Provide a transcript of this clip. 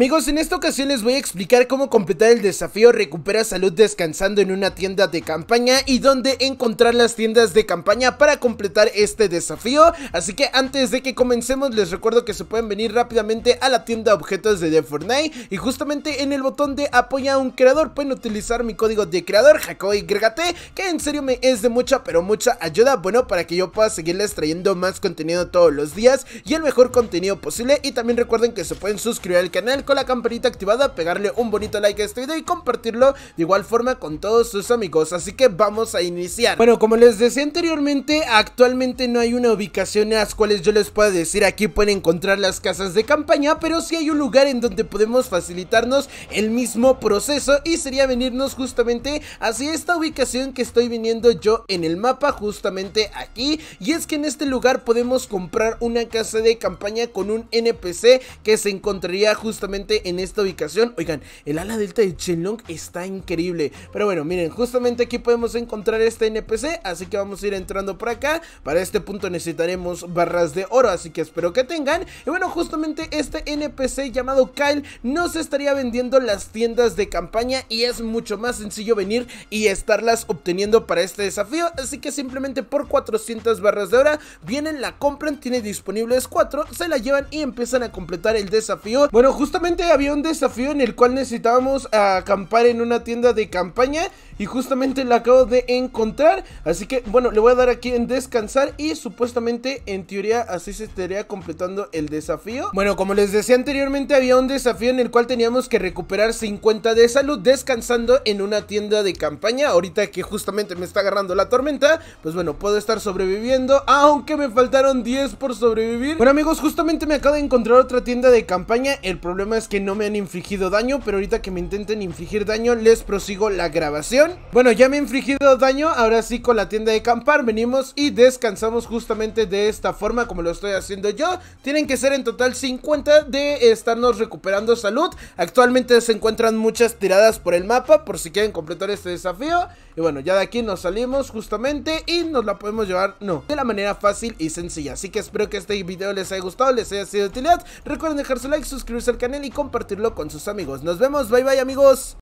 Amigos, en esta ocasión les voy a explicar cómo completar el desafío Recupera Salud descansando en una tienda de campaña y dónde encontrar las tiendas de campaña para completar este desafío. Así que antes de que comencemos les recuerdo que se pueden venir rápidamente a la tienda de objetos de The Fortnite y justamente en el botón de apoya a un creador pueden utilizar mi código de creador Gregate, que en serio me es de mucha pero mucha ayuda, bueno, para que yo pueda seguirles trayendo más contenido todos los días y el mejor contenido posible y también recuerden que se pueden suscribir al canal con la campanita activada, pegarle un bonito like a este video y compartirlo de igual forma con todos sus amigos. Así que vamos a iniciar. Bueno, como les decía anteriormente, actualmente no hay una ubicación en las cuales yo les pueda decir aquí pueden encontrar las casas de campaña, pero sí hay un lugar en donde podemos facilitarnos el mismo proceso y sería venirnos justamente hacia esta ubicación que estoy viniendo yo en el mapa justamente aquí y es que en este lugar podemos comprar una casa de campaña con un NPC que se encontraría justamente en esta ubicación. Oigan, el ala delta de Chenlong está increíble. Pero bueno, miren, justamente aquí podemos encontrar este NPC, así que vamos a ir entrando por acá. Para este punto necesitaremos barras de oro, así que espero que tengan. Y bueno, justamente este NPC llamado Kyle nos estaría vendiendo las tiendas de campaña y es mucho más sencillo venir y estarlas obteniendo para este desafío. Así que simplemente por 400 barras de oro vienen, la compran, tiene disponibles 4, se la llevan y empiezan a completar el desafío. Bueno, justo había un desafío en el cual necesitábamos acampar en una tienda de campaña y justamente la acabo de encontrar. Así que bueno, le voy a dar aquí en descansar y supuestamente en teoría así se estaría completando el desafío. Bueno, como les decía anteriormente había un desafío en el cual teníamos que recuperar 50 de salud descansando en una tienda de campaña. Ahorita que justamente me está agarrando la tormenta, pues bueno, puedo estar sobreviviendo, aunque me faltaron 10 por sobrevivir. Bueno amigos, justamente me acabo de encontrar otra tienda de campaña. El problema es que no me han infligido daño, pero ahorita que me intenten infligir daño, les prosigo la grabación. Bueno, ya me he infligido daño, ahora sí con la tienda de campar venimos y descansamos justamente de esta forma como lo estoy haciendo yo. Tienen que ser en total 50 de estarnos recuperando salud. Actualmente se encuentran muchas tiradas por el mapa por si quieren completar este desafío. Y bueno, ya de aquí nos salimos justamente y nos la podemos llevar, no, de la manera fácil y sencilla. Así que espero que este video les haya gustado, les haya sido de utilidad. Recuerden dejar su like, suscribirse al canal y compartirlo con sus amigos. Nos vemos, bye bye amigos.